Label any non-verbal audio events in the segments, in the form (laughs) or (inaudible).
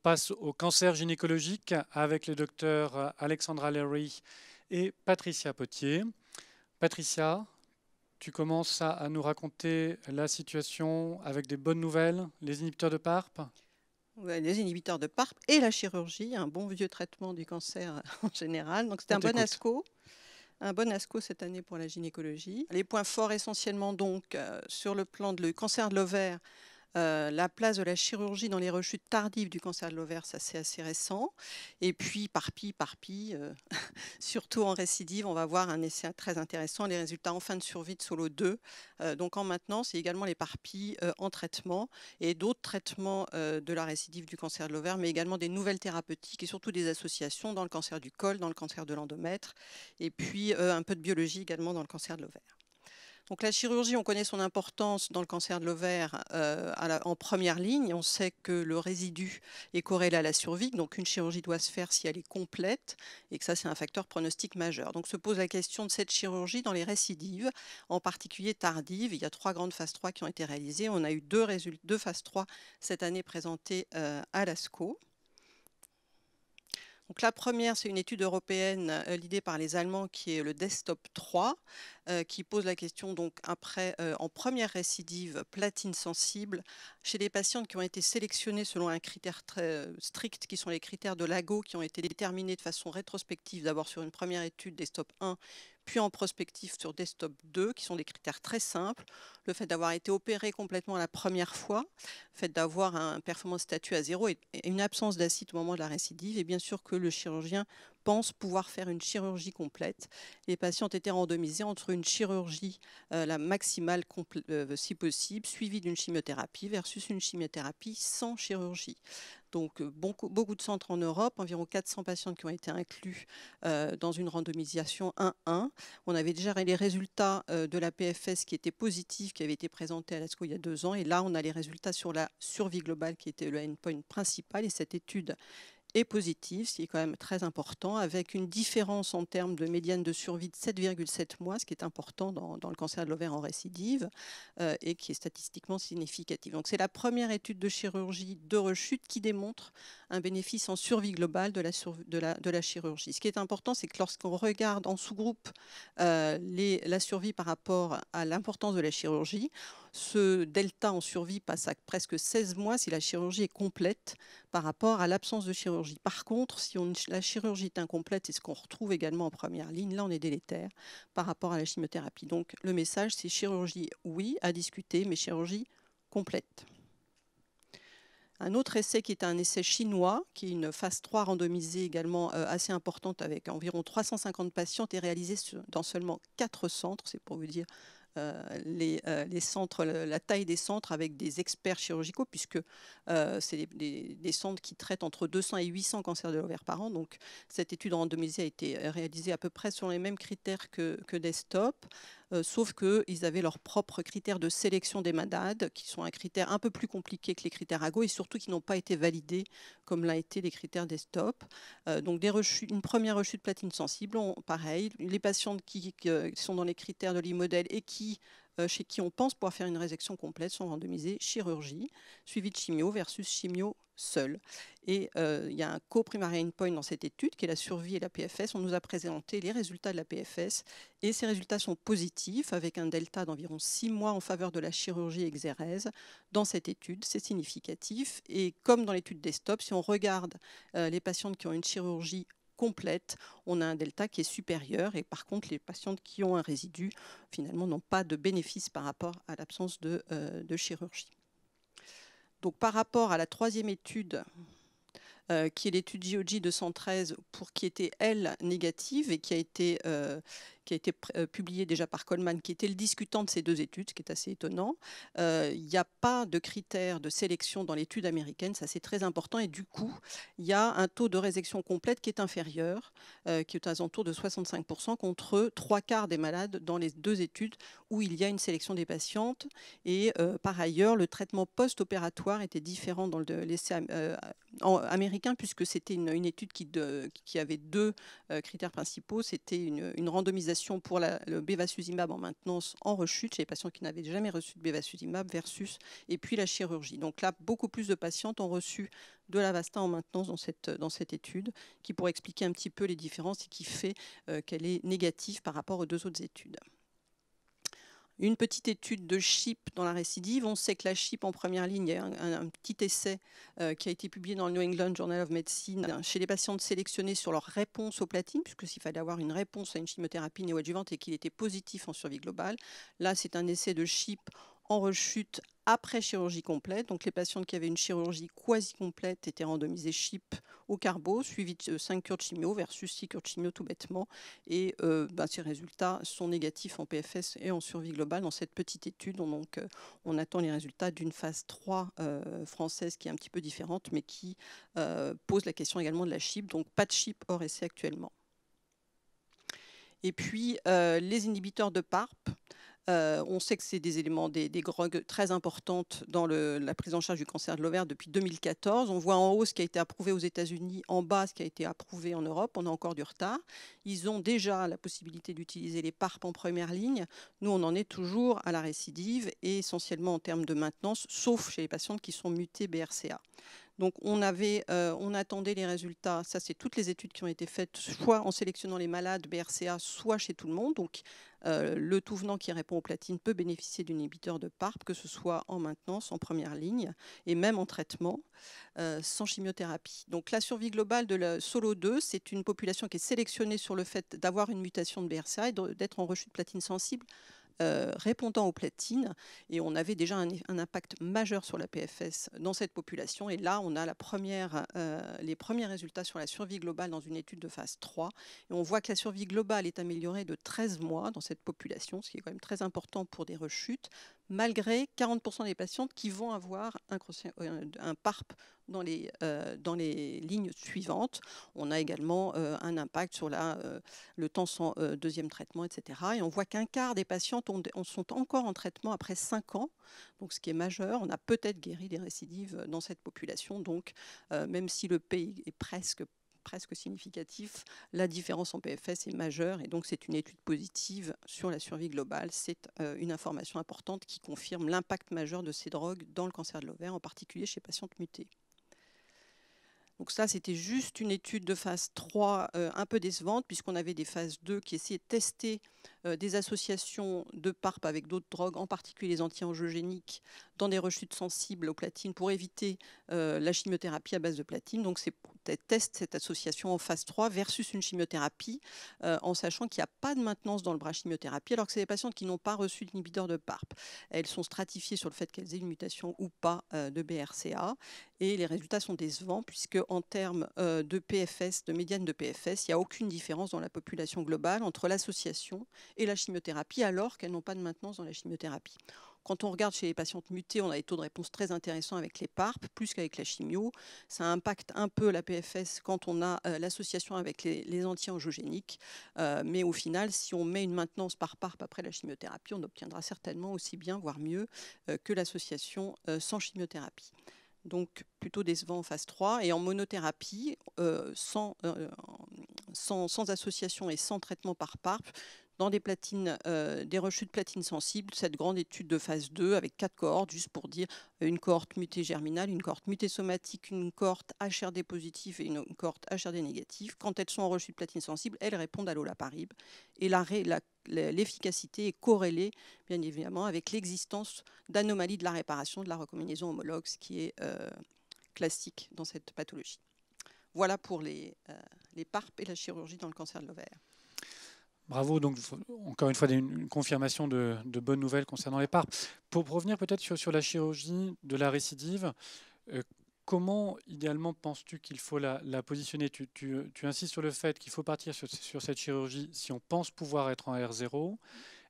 On passe au cancer gynécologique avec les docteurs Alexandra Larry et Patricia Potier. Patricia, tu commences à nous raconter la situation avec des bonnes nouvelles, les inhibiteurs de PARP les inhibiteurs de PARP et la chirurgie, un bon vieux traitement du cancer (laughs) en général. Donc c'était un bon ASCO. Un bon ASCO cette année pour la gynécologie. Les points forts essentiellement donc euh, sur le plan du cancer de l'ovaire euh, la place de la chirurgie dans les rechutes tardives du cancer de l'ovaire, ça c'est assez récent. Et puis, par pis par pis euh, (laughs) surtout en récidive, on va voir un essai très intéressant, les résultats en fin de survie de solo 2. Euh, donc en maintenance, c'est également les parpies en traitement et d'autres traitements de la récidive du cancer de l'ovaire, mais également des nouvelles thérapeutiques et surtout des associations dans le cancer du col, dans le cancer de l'endomètre, et puis un peu de biologie également dans le cancer de l'ovaire la chirurgie, on connaît son importance dans le cancer de l'ovaire euh, en première ligne. On sait que le résidu est corrélé à la survie, donc une chirurgie doit se faire si elle est complète, et que ça c'est un facteur pronostic majeur. Donc se pose la question de cette chirurgie dans les récidives, en particulier tardives. Il y a trois grandes phases 3 qui ont été réalisées. On a eu deux, phases 3 cette année présentées euh, à l'ASCO. Donc la première, c'est une étude européenne euh, l'idée par les Allemands qui est le Desktop 3. Euh, qui pose la question donc après euh, en première récidive platine sensible chez les patientes qui ont été sélectionnées selon un critère très euh, strict qui sont les critères de l'AGO qui ont été déterminés de façon rétrospective d'abord sur une première étude des stop 1 puis en prospective sur des desktop 2, qui sont des critères très simples. Le fait d'avoir été opéré complètement la première fois, le fait d'avoir un performance statut à zéro et une absence d'acide au moment de la récidive, et bien sûr que le chirurgien pense pouvoir faire une chirurgie complète. Les patients étaient randomisés entre une chirurgie euh, la maximale euh, si possible, suivie d'une chimiothérapie versus une chimiothérapie sans chirurgie. Donc euh, beaucoup, de centres en Europe, environ 400 patients qui ont été inclus dans une randomisation 1-1. On avait déjà les résultats de la PFS qui étaient positifs, qui avaient été présentés à l'ASCO il y a deux ans. Et là, on a les résultats sur la survie globale qui était le endpoint principal. Et cette étude est positive, ce qui est quand même très important, avec une différence en termes de médiane de survie de 7,7 mois, ce qui est important dans, le cancer de l'ovaire en récidive euh, et qui est statistiquement significatif. Donc c'est la première étude de chirurgie de rechute qui démontre un bénéfice en survie globale de la, de de la chirurgie. Ce qui est important, c'est que lorsqu'on regarde en sous-groupe euh, la survie par rapport à l'importance de la chirurgie, ce delta en survie passe à presque 16 mois si la chirurgie est complète par rapport à l'absence de chirurgie. Par contre, si la chirurgie est incomplète, c'est ce qu'on retrouve également en première ligne, là on est délétère par rapport à la chimiothérapie. Donc le message, c'est chirurgie, oui, à discuter, mais chirurgie complète. Un autre essai qui est un essai chinois, qui est une phase 3 randomisée également euh, assez importante avec environ 350 patients est réalisé dans seulement 4 centres, c'est pour vous dire euh, euh, les, centres, la taille des centres avec des experts chirurgicaux, puisque euh, c'est des, centres qui traitent entre 200 et 800 cancers de l'ovaire par an. Donc cette étude randomisée a été réalisée à peu près sur les mêmes critères que, que Desktop sauf qu'ils avaient leurs propres critères de sélection des malades, qui sont un critère un peu plus compliqué que les critères AGO et surtout qui n'ont pas été validés comme l'ont été les critères des stops. donc une première rechute platine sensible, pareil, les patients euh, qui, sont dans les critères de l'IMODEL et qui euh, chez qui on pense pouvoir faire une résection complète sont randomisés chirurgie, suivie de chimio versus chimio seul. Et euh, il y a un co-primary endpoint dans cette étude qui est la survie et la PFS. On nous a présenté les résultats de la PFS et ces résultats sont positifs avec un delta d'environ 6 mois en faveur de la chirurgie exérèse. Dans cette étude, c'est significatif. Et comme dans l'étude des stops, si on regarde euh, les patientes qui ont une chirurgie complète, on a un delta qui est supérieur. Et par contre, les patientes qui ont un résidu, finalement, n'ont pas de bénéfice par rapport à l'absence de, euh, de chirurgie. Donc par rapport à la troisième étude euh, qui est l'étude GOG 213, pour qui était, elle, négative et qui a été, euh, qui a été euh, publiée déjà par Coleman, qui était le discutant de ces deux études, ce qui est assez étonnant. Il n'y a pas de critères de sélection dans l'étude américaine, ça c'est très important, et du coup, il y a un taux de résection complète qui est inférieur, qui est aux alentours de 65%, contre trois quarts des malades dans les deux études où il y a une sélection des patientes. Et par ailleurs, le traitement post-opératoire était différent dans le, l'essai américain puisque c'était une, étude qui, avait deux euh, critères principaux. C'était une, randomisation pour le bevacizumab en maintenance en rechute chez les patients qui n'avaient jamais reçu de bevacizumab versus, et puis la chirurgie. Donc là, beaucoup plus de patientes ont reçu de l'Avasta en maintenance dans cette, étude, qui pourrait expliquer un petit peu les différences et qui fait euh, qu'elle est négative par rapport aux deux autres études une petite étude de CHIP dans la récidive. On sait que la CHIP en première ligne, il y a un, petit essai euh, qui a été publié dans le New England Journal of Medicine hein, chez les patients sélectionnés sur leur réponse au platine, puisque s'il fallait avoir une réponse à une chimiothérapie néoadjuvante et qu'il était positif en survie globale. Là, c'est un essai de CHIP en rechute après chirurgie complète. Donc les patients qui avaient une chirurgie quasi complète étaient randomisés chip au carbo, suivi de 5 euh, cures de chimio versus 6 cures de chimio tout bêtement. Et euh, bah, ces résultats sont négatifs en PFS et en survie globale dans cette petite étude. Donc euh, on attend les résultats d'une phase 3 française qui est un petit peu différente, mais qui pose la question également de la chip. Donc pas de chip hors essai actuellement. Et puis les inhibiteurs de PARP. Euh, on sait que c'est des éléments, des, drogues très importantes dans la prise en charge du cancer de l'ovaire depuis 2014. On voit en haut ce qui a été approuvé aux États-Unis, en bas ce qui a été approuvé en Europe. On a encore du retard. Ils ont déjà la possibilité d'utiliser les PARP en première ligne. Nous, on en est toujours à la récidive et essentiellement en termes de maintenance, sauf chez les patientes qui sont mutées BRCA. Donc euh, on, attendait les résultats, ça c'est toutes les études qui ont été faites, soit en sélectionnant les malades BRCA, soit chez tout le monde. Donc euh, le tout venant qui répond aux platines peut bénéficier d'un inhibiteur de PARP, que ce soit en maintenance, en première ligne, et même en traitement, euh, sans chimiothérapie. Donc la survie globale de la Solo 2, c'est une population qui est sélectionnée sur le fait d'avoir une mutation de BRCA et d'être en rechute platine sensible euh, répondant aux platines. Et on avait déjà un, impact majeur sur la PFS dans cette population. Et là, on a euh, les premiers résultats sur la survie globale dans une étude de phase 3. Et on voit que la survie globale est améliorée de 13 mois dans cette population, ce qui est quand même très important pour des rechutes, malgré 40% des patientes qui vont avoir un, euh, un PARP dans les, euh, dans les lignes suivantes. On a également euh, un impact sur la, le temps sans deuxième traitement, etc. Et on voit qu'un quart des patientes sont encore en traitement après 5 ans, donc ce qui est majeur. On a peut-être guéri des récidives dans cette population, donc même si le pays est presque presque significatif, la différence en PFS est majeure et donc c'est une étude positive sur la survie globale. C'est euh, une information importante qui confirme l'impact majeur de ces drogues dans le cancer de l'ovaire, en particulier chez patientes mutées. Donc ça, c'était juste une étude de phase 3 euh, un peu décevante, puisqu'on avait des phases 2 qui essayaient de tester euh, des associations de PARP avec d'autres drogues, en particulier les anti-angiogéniques, dans des rechutes sensibles aux platines pour éviter euh, la chimiothérapie à base de platine. Donc c'est test cette association en phase 3 versus une chimiothérapie, euh, en sachant qu'il n'y a pas de maintenance dans le bras chimiothérapie, alors que c'est des patientes qui n'ont pas reçu d'inhibiteur de PARP. Elles sont stratifiées sur le fait qu'elles aient une mutation ou pas de BRCA, et les résultats sont décevants, puisque en termes de PFS, de médiane de PFS, il n'y a aucune différence dans la population globale entre l'association et la chimiothérapie, alors qu'elles n'ont pas de maintenance dans la chimiothérapie. Quand on regarde chez les patientes mutées, on a des taux de réponse très intéressants avec les PARP, plus qu'avec la chimio. Ça impacte un peu la PFS quand on a euh, l'association avec les, antiangiogéniques, anti-angiogéniques. Euh, mais au final, si on met une maintenance par PARP après la chimiothérapie, on obtiendra certainement aussi bien, voire mieux, euh, que l'association sans chimiothérapie donc plutôt décevant en phase 3, et en monothérapie, sans, sans, association et sans traitement par PARP, dans des platines, euh, des rechutes platines sensibles, cette grande étude de phase 2 avec quatre cohortes, juste pour dire une cohorte mutée germinale, une cohorte mutée somatique, une cohorte HRD positive et une, cohorte HRD négative. Quand elles sont en rechute platine sensible, elles répondent à l'olaparib. Et l'efficacité est corrélée, bien évidemment, avec l'existence d'anomalies de la réparation de la recombinaison homologue, ce qui est euh, classique dans cette pathologie. Voilà pour les, euh, les PARP et la chirurgie dans le cancer de l'ovaire. Bravo, donc encore une fois une confirmation de, bonnes nouvelles concernant les parts. Pour revenir peut-être sur, la chirurgie de la récidive, euh, comment idéalement penses-tu qu'il faut la, positionner tu, tu, insistes sur le fait qu'il faut partir sur, cette chirurgie si on pense pouvoir être en R0.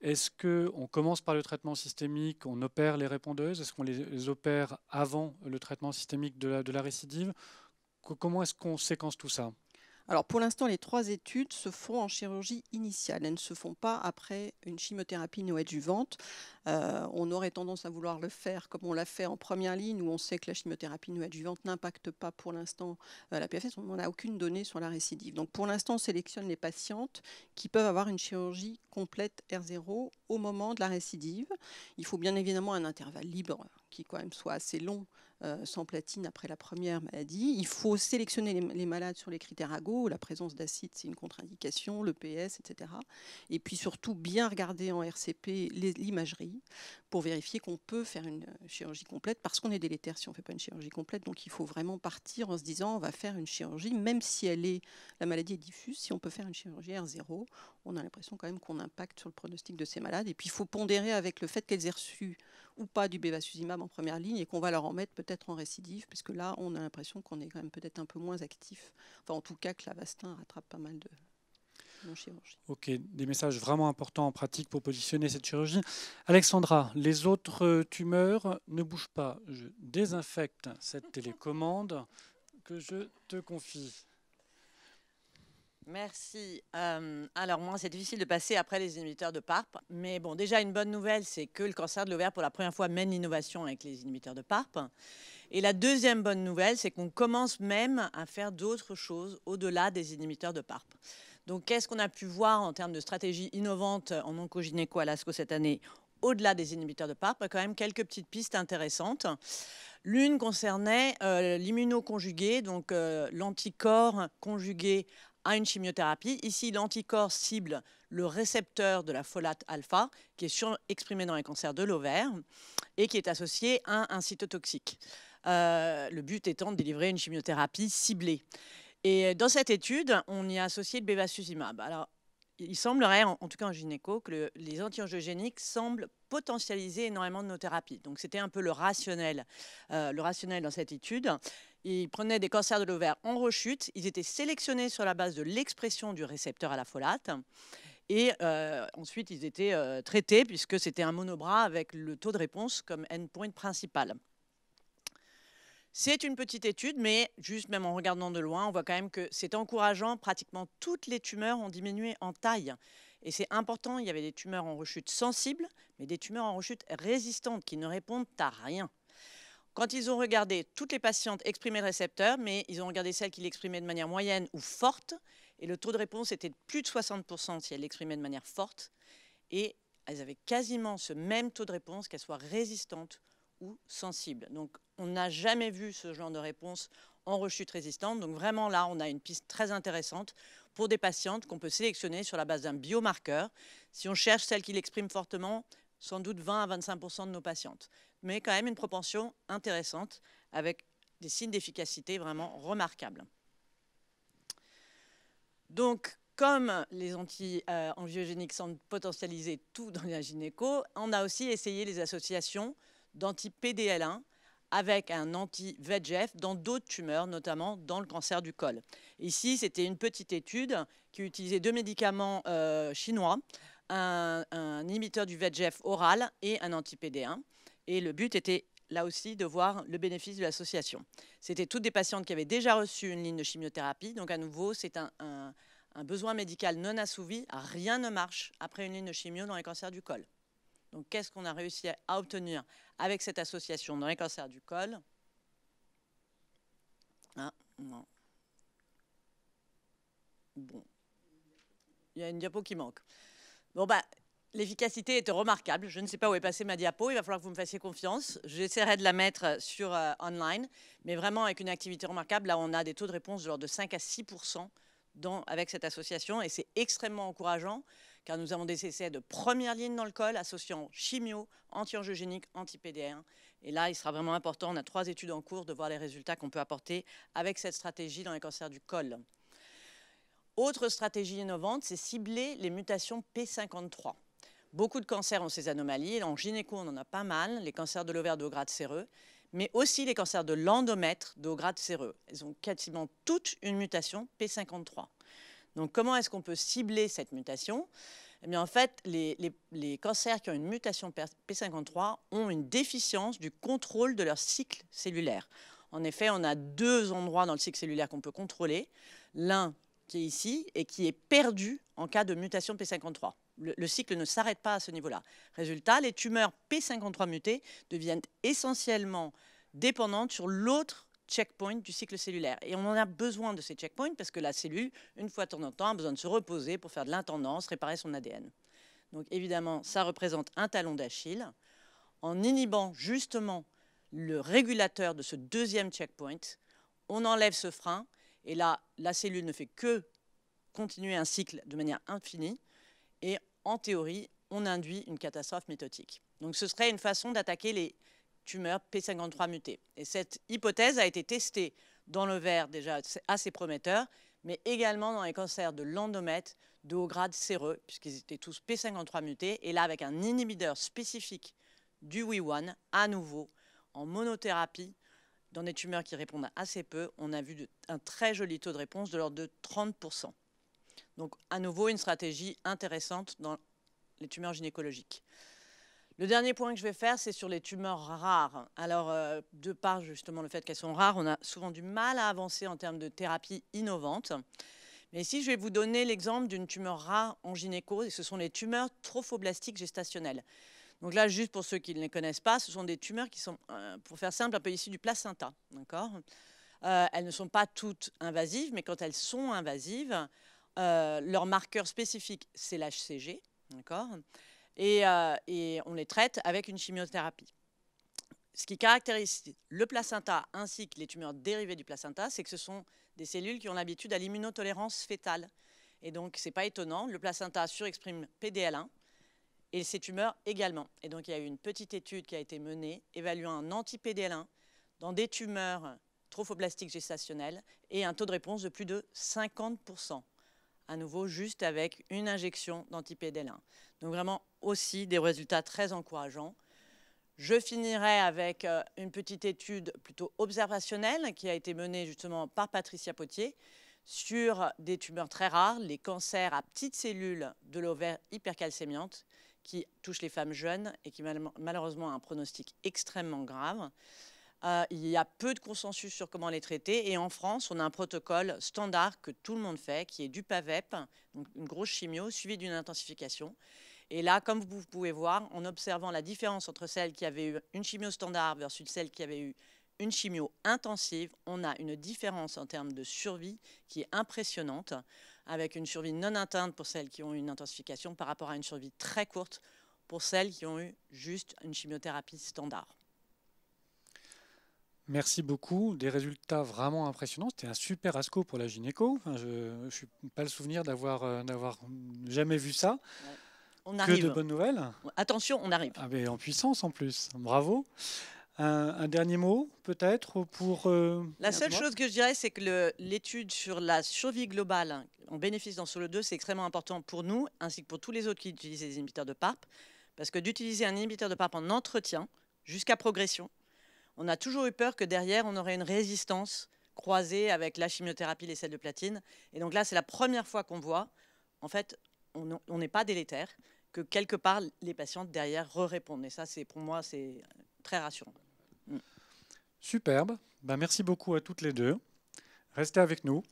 Est-ce qu'on commence par le traitement systémique, on opère les répondeuses Est-ce qu'on les opère avant le traitement systémique de la récidive Comment est-ce qu'on séquence tout ça alors pour l'instant, les trois études se font en chirurgie initiale. Elles ne se font pas après une chimiothérapie noadjuvante. Euh, on aurait tendance à vouloir le faire comme on l'a fait en première ligne, où on sait que la chimiothérapie noadjuvante n'impacte pas pour l'instant euh, la PFS. On n'a aucune donnée sur la récidive. Donc pour l'instant, on sélectionne les patientes qui peuvent avoir une chirurgie complète R0 au moment de la récidive. Il faut bien évidemment un intervalle libre qui quand même soit assez long euh, sans platine après la première maladie. Il faut sélectionner les, malades sur les critères AGO, la présence d'acide c'est une contre-indication, le PS, etc. Et puis surtout bien regarder en RCP l'imagerie pour vérifier qu'on peut faire une chirurgie complète parce qu'on est délétère si on ne fait pas une chirurgie complète. Donc il faut vraiment partir en se disant on va faire une chirurgie, même si elle est, la maladie est diffuse, si on peut faire une chirurgie R0, on a l'impression quand même qu'on impacte sur le pronostic de ces malades. Et puis il faut pondérer avec le fait qu'elles aient reçu ou pas du bevacizumab en première ligne et qu'on va leur en mettre peut-être en récidive, puisque là, on a l'impression qu'on est quand même peut-être un peu moins actif. Enfin, en tout cas, que rattrape pas mal de, Ok, des messages vraiment importants en pratique pour positionner cette chirurgie. Alexandra, les autres tumeurs ne bougent pas. Je désinfecte cette télécommande que je te confie. Merci. Euh, alors moi, c'est difficile de passer après les inhibiteurs de PARP, mais bon, déjà une bonne nouvelle, c'est que le cancer de l'ovaire, pour la première fois, mène l'innovation avec les inhibiteurs de PARP. Et la deuxième bonne nouvelle, c'est qu'on commence même à faire d'autres choses au-delà des inhibiteurs de PARP. Donc, qu'est-ce qu'on a pu voir en termes de stratégie innovante en oncogynéco à l'ASCO cette année au-delà des inhibiteurs de PARP, quand même quelques petites pistes intéressantes. L'une concernait euh, l'immunoconjugué, donc euh, l'anticorps conjugué à une chimiothérapie. Ici, l'anticorps cible le récepteur de la folate alpha qui est surexprimé dans les cancers de l'ovaire et qui est associé à un cytotoxique. Euh, le but étant de délivrer une chimiothérapie ciblée. Et dans cette étude, on y a associé le bevacizumab. Alors, il semblerait, en, tout cas en gynéco, que les anti semblent potentialiser énormément de nos thérapies. Donc, c'était un peu le rationnel, euh, le rationnel dans cette étude. Ils prenaient des cancers de l'ovaire en rechute. Ils étaient sélectionnés sur la base de l'expression du récepteur à la folate. Et euh, ensuite, ils étaient euh, traités puisque c'était un monobras avec le taux de réponse comme endpoint principal. C'est une petite étude, mais juste même en regardant de loin, on voit quand même que c'est encourageant. Pratiquement toutes les tumeurs ont diminué en taille. Et c'est important, il y avait des tumeurs en rechute sensibles, mais des tumeurs en rechute résistantes qui ne répondent à rien. Quand ils ont regardé toutes les patientes exprimées le récepteur, mais ils ont regardé celles qui l'exprimaient de manière moyenne ou forte, et le taux de réponse était de plus de 60% si elles l'exprimaient de manière forte, et elles avaient quasiment ce même taux de réponse, qu'elles soient résistantes ou sensibles. Donc on n'a jamais vu ce genre de réponse en rechute résistante. Donc vraiment là, on a une piste très intéressante pour des patientes qu'on peut sélectionner sur la base d'un biomarqueur. Si on cherche celles qui l'expriment fortement, sans doute 20 à 25 de nos patientes, mais quand même une propension intéressante avec des signes d'efficacité vraiment remarquables. Donc, comme les anti-angiogéniques sont potentialisés tout dans la gynéco, on a aussi essayé les associations d'anti-PDL1 avec un anti-VEGF dans d'autres tumeurs, notamment dans le cancer du col. Ici, c'était une petite étude qui utilisait deux médicaments euh, chinois un, un du VEGF oral et un anti-PD1. Et le but était là aussi de voir le bénéfice de l'association. C'était toutes des patientes qui avaient déjà reçu une ligne de chimiothérapie. Donc à nouveau, c'est un, un, besoin médical non assouvi. Rien ne marche après une ligne de chimio dans les cancers du col. Donc qu'est-ce qu'on a réussi à obtenir avec cette association dans les cancers du col Ah, non. Bon. Il y a une diapo qui manque. Bon, bah, l'efficacité est remarquable. Je ne sais pas où est passée ma diapo. Il va falloir que vous me fassiez confiance. J'essaierai de la mettre euh, sur euh, online. Mais vraiment, avec une activité remarquable, là, on a des taux de réponse de l'ordre de 5 à 6 avec cette association. Et c'est extrêmement encourageant, car nous avons des essais de première ligne dans le col, associant chimio, anti-angiogénique, anti-PDR. Et là, il sera vraiment important, on a trois études en cours, de voir les résultats qu'on peut apporter avec cette stratégie dans les cancers du col. Autre stratégie innovante, c'est cibler les mutations P53. Beaucoup de cancers ont ces anomalies. En gynéco, on en a pas mal, les cancers de l'ovaire de haut grade séreux, mais aussi les cancers de l'endomètre de haut grade séreux. Elles ont quasiment toutes une mutation P53. Donc comment est-ce qu'on peut cibler cette mutation eh bien, en fait, les, les, cancers qui ont une mutation P53 ont une déficience du contrôle de leur cycle cellulaire. En effet, on a deux endroits dans le cycle cellulaire qu'on peut contrôler. L'un, qui est ici et qui est perdu en cas de mutation P53. Le, cycle ne s'arrête pas à ce niveau-là. Résultat, les tumeurs P53 mutées deviennent essentiellement dépendantes sur l'autre checkpoint du cycle cellulaire. Et on en a besoin de ces checkpoints parce que la cellule, une fois de en temps, a besoin de se reposer pour faire de l'intendance, réparer son ADN. Donc évidemment, ça représente un talon d'Achille. En inhibant justement le régulateur de ce deuxième checkpoint, on enlève ce frein et là, la cellule ne fait que continuer un cycle de manière infinie. Et en théorie, on induit une catastrophe mitotique. Donc ce serait une façon d'attaquer les tumeurs P53 mutées. Et cette hypothèse a été testée dans le verre déjà assez prometteur, mais également dans les cancers de l'endomètre, de haut grade séreux, puisqu'ils étaient tous P53 mutés. Et là, avec un inhibiteur spécifique du wi 1 à nouveau, en monothérapie, dans des tumeurs qui répondent à assez peu, on a vu un très joli taux de réponse de l'ordre de 30%. Donc, à nouveau, une stratégie intéressante dans les tumeurs gynécologiques. Le dernier point que je vais faire, c'est sur les tumeurs rares. Alors, euh, de par justement le fait qu'elles sont rares, on a souvent du mal à avancer en termes de thérapie innovante. Mais ici, je vais vous donner l'exemple d'une tumeur rare en gynéco, et ce sont les tumeurs trophoblastiques gestationnelles. Donc là, juste pour ceux qui ne les connaissent pas, ce sont des tumeurs qui sont, euh, pour faire simple, un peu ici du placenta. D'accord euh, elles ne sont pas toutes invasives, mais quand elles sont invasives, euh, leur marqueur spécifique, c'est l'HCG. et, et on les traite avec une chimiothérapie. Ce qui caractérise le placenta ainsi que les tumeurs dérivées du placenta, c'est que ce sont des cellules qui ont l'habitude à l'immunotolérance fœtale. Et donc, ce n'est pas étonnant, le placenta surexprime PDL1, et ces tumeurs également. Et donc il y a eu une petite étude qui a été menée évaluant un anti-PDL1 dans des tumeurs trophoblastiques gestationnelles et un taux de réponse de plus de 50%, à nouveau juste avec une injection d'anti-PDL1. Donc vraiment aussi des résultats très encourageants. Je finirai avec euh, une petite étude plutôt observationnelle qui a été menée justement par Patricia Potier sur des tumeurs très rares, les cancers à petites cellules de l'ovaire hypercalcémiante, qui touche les femmes jeunes et qui malheureusement a un pronostic extrêmement grave. Euh, il y a peu de consensus sur comment les traiter. Et en France, on a un protocole standard que tout le monde fait, qui est du PAVEP, e donc une grosse chimio, suivie d'une intensification. Et là, comme vous pouvez voir, en observant la différence entre celle qui avait eu une chimio standard versus celle qui avait eu une chimio intensive, on a une différence en termes de survie qui est impressionnante avec une survie non atteinte pour celles qui ont eu une intensification par rapport à une survie très courte pour celles qui ont eu juste une chimiothérapie standard. Merci beaucoup. Des résultats vraiment impressionnants. C'était un super ASCO pour la gynéco. Enfin, je suis pas le souvenir d'avoir euh, d'avoir jamais vu ça. On arrive. Que de bonnes nouvelles. Attention, on arrive. Ah, mais en puissance en plus. Bravo. Un, dernier mot, peut-être, pour... Euh, la seule chose que je dirais, c'est que l'étude sur la survie globale hein, en bénéfice dans Solo 2, c'est extrêmement important pour nous, ainsi que pour tous les autres qui utilisent des inhibiteurs de PARP, parce que d'utiliser un inhibiteur de PARP en entretien, jusqu'à progression, on a toujours eu peur que derrière, on aurait une résistance croisée avec la chimiothérapie, les sels de platine. Et donc là, c'est la première fois qu'on voit, en fait, on n'est pas délétère, que quelque part, les patientes derrière re-répondent. Et ça, pour moi, c'est très rassurant. Superbe. Ben, merci beaucoup à toutes les deux. Restez avec nous.